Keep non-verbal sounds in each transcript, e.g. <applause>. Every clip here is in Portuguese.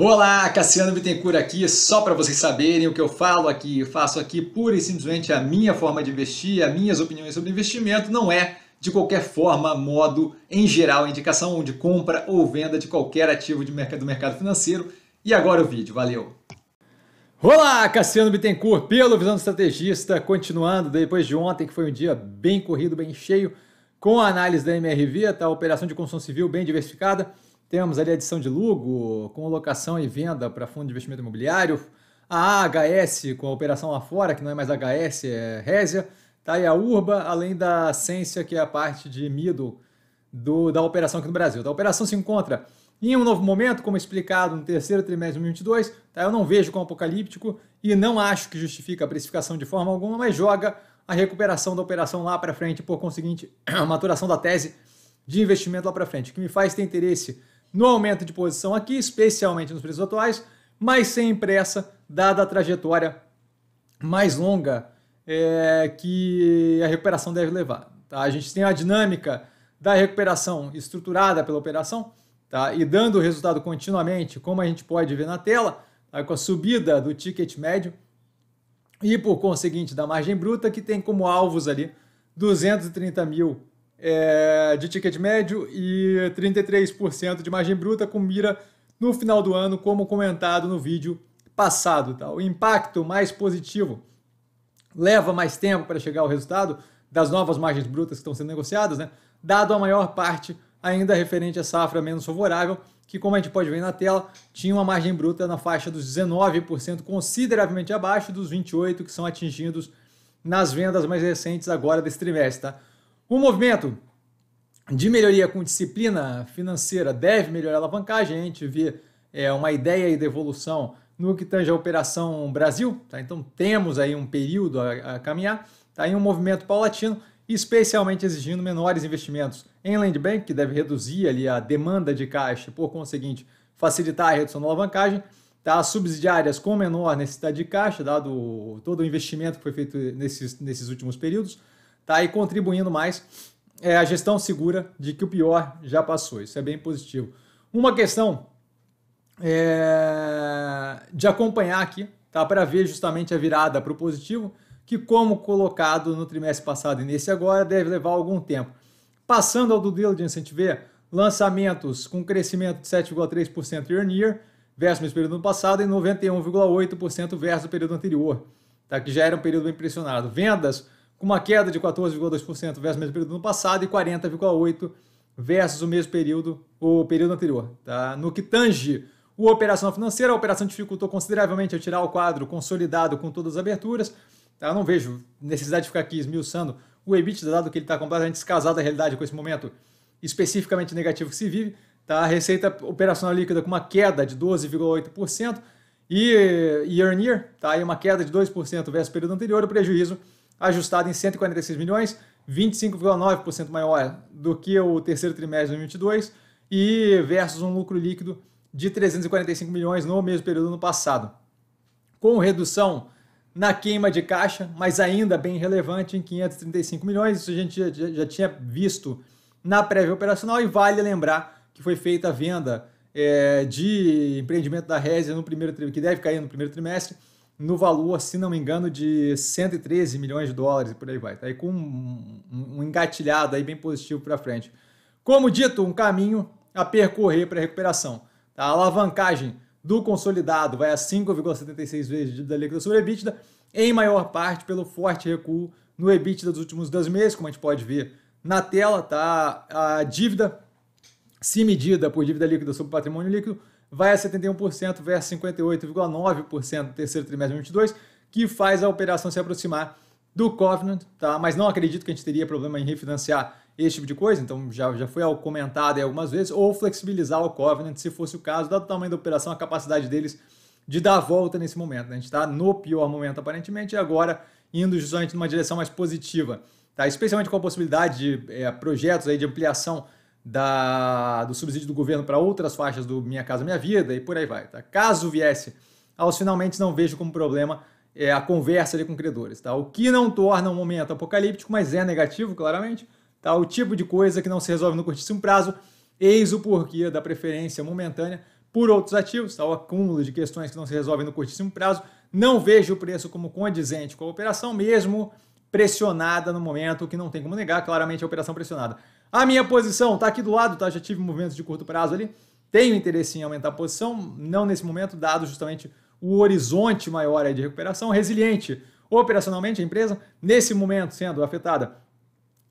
Olá, Cassiano Bittencourt aqui, só para vocês saberem o que eu falo aqui, eu faço aqui pura e simplesmente a minha forma de investir, as minhas opiniões sobre investimento, não é de qualquer forma, modo, em geral, indicação de compra ou venda de qualquer ativo de mercado, do mercado financeiro. E agora o vídeo, valeu! Olá, Cassiano Bittencourt, pelo Visão do Estrategista, continuando depois de ontem, que foi um dia bem corrido, bem cheio, com a análise da MRV, tá? a operação de construção civil bem diversificada, temos ali a adição de Lugo, com locação e venda para fundo de investimento imobiliário. A AHS, com a operação lá fora, que não é mais HS, é Résia. Tá aí a Urba, além da Essência, que é a parte de middle do, da operação aqui no Brasil. A operação se encontra em um novo momento, como explicado no terceiro trimestre de 2022. Tá? Eu não vejo como apocalíptico e não acho que justifica a precificação de forma alguma, mas joga a recuperação da operação lá para frente, por conseguinte, <clears throat> a maturação da tese de investimento lá para frente. O que me faz ter interesse no aumento de posição aqui, especialmente nos preços atuais, mas sem pressa, dada a trajetória mais longa é, que a recuperação deve levar. Tá? A gente tem a dinâmica da recuperação estruturada pela operação tá? e dando resultado continuamente, como a gente pode ver na tela, tá? com a subida do ticket médio e, por conseguinte, da margem bruta, que tem como alvos ali 230 mil é, de ticket médio e 33% de margem bruta com mira no final do ano, como comentado no vídeo passado. Tá? O impacto mais positivo leva mais tempo para chegar ao resultado das novas margens brutas que estão sendo negociadas, né? dado a maior parte ainda referente à safra menos favorável, que, como a gente pode ver na tela, tinha uma margem bruta na faixa dos 19%, consideravelmente abaixo dos 28% que são atingidos nas vendas mais recentes agora desse trimestre. Tá? O movimento de melhoria com disciplina financeira deve melhorar a alavancagem. A gente vê é, uma ideia de evolução no que tange a Operação Brasil. Tá? Então temos aí um período a, a caminhar, tá? em um movimento paulatino, especialmente exigindo menores investimentos em land bank, que deve reduzir ali a demanda de caixa, por conseguinte, facilitar a redução da alavancagem. Tá? Subsidiárias com menor necessidade de caixa, dado todo o investimento que foi feito nesses, nesses últimos períodos tá? e contribuindo mais é, a gestão segura de que o pior já passou. Isso é bem positivo. Uma questão é, de acompanhar aqui, tá? para ver justamente a virada para o positivo, que como colocado no trimestre passado e nesse agora, deve levar algum tempo. Passando ao do diligence, a gente vê lançamentos com crescimento de 7,3% year on year versus o período passado e 91,8% versus o período anterior, tá? que já era um período bem pressionado. Vendas com uma queda de 14,2% versus o mesmo período no passado e 40,8% versus o mesmo período, o período anterior. Tá? No que tange o operação financeira, a operação dificultou consideravelmente a tirar o quadro consolidado com todas as aberturas. Tá? Eu não vejo necessidade de ficar aqui esmiuçando o EBITDA, dado que ele está completamente descasado da realidade com esse momento especificamente negativo que se vive. Tá? A receita operacional líquida com uma queda de 12,8% e year on year, tá? e uma queda de 2% versus o período anterior, o prejuízo ajustado em 146 milhões, 25,9% maior do que o terceiro trimestre de 2022 e versus um lucro líquido de 345 milhões no mesmo período no passado. Com redução na queima de caixa, mas ainda bem relevante em 535 milhões, isso a gente já, tinha visto na prévia operacional e vale lembrar que foi feita a venda é, de empreendimento da Resia no primeiro que deve cair no primeiro trimestre no valor, se não me engano, de 113 milhões de dólares e por aí vai. Tá aí com um, um engatilhado aí bem positivo para frente. Como dito, um caminho a percorrer para a recuperação. Tá? A alavancagem do consolidado vai a 5,76 vezes dívida líquida sobre EBITDA, em maior parte pelo forte recuo no EBITDA dos últimos dois meses, como a gente pode ver na tela, tá? A dívida, se medida por dívida líquida sobre patrimônio líquido, vai a 71% versus 58,9% no terceiro trimestre de 2022, que faz a operação se aproximar do Covenant, tá? mas não acredito que a gente teria problema em refinanciar esse tipo de coisa, então já, já foi comentado algumas vezes, ou flexibilizar o Covenant, se fosse o caso, dado o tamanho da operação, a capacidade deles de dar a volta nesse momento. Né? A gente está no pior momento, aparentemente, e agora indo justamente numa direção mais positiva, tá? especialmente com a possibilidade de é, projetos aí de ampliação da, do subsídio do governo para outras faixas do Minha Casa Minha Vida e por aí vai. Tá? Caso viesse aos finalmente, não vejo como problema é, a conversa ali com credores. Tá? O que não torna um momento apocalíptico, mas é negativo, claramente. Tá? O tipo de coisa que não se resolve no curtíssimo prazo, eis o porquê da preferência momentânea por outros ativos, tá? o acúmulo de questões que não se resolvem no curtíssimo prazo. Não vejo o preço como condizente com a operação, mesmo pressionada no momento, o que não tem como negar, claramente a operação pressionada. A minha posição está aqui do lado, tá? Já tive movimentos de curto prazo ali. Tenho interesse em aumentar a posição, não nesse momento, dado justamente o horizonte maior de recuperação. Resiliente operacionalmente a empresa, nesse momento sendo afetada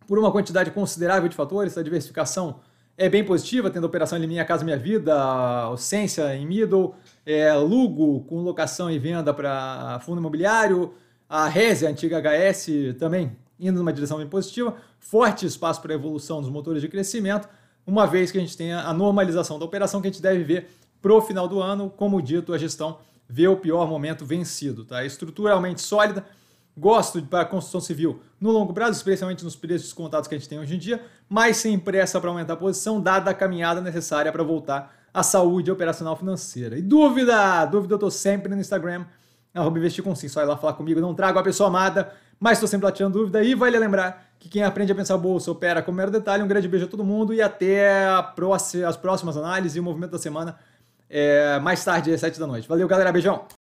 por uma quantidade considerável de fatores, a diversificação é bem positiva, tendo operação em Minha Casa Minha Vida, Ocência em Middle, é, Lugo com locação e venda para fundo imobiliário, a Reze, a antiga HS, também indo numa direção bem positiva, forte espaço para evolução dos motores de crescimento, uma vez que a gente tenha a normalização da operação que a gente deve ver para o final do ano, como dito, a gestão vê o pior momento vencido, tá? Estruturalmente sólida, gosto para a construção civil no longo prazo, especialmente nos preços descontados que a gente tem hoje em dia, mas sem pressa para aumentar a posição, dada a caminhada necessária para voltar à saúde operacional financeira. E dúvida? Dúvida eu estou sempre no Instagram, arroba investir com sim, só ir lá falar comigo, não trago a pessoa amada, mas estou sempre lá tirando dúvida e vale lembrar que quem aprende a pensar bolsa opera com mero detalhe. Um grande beijo a todo mundo e até próxima, as próximas análises e o movimento da semana é, mais tarde, às 7 da noite. Valeu, galera. Beijão!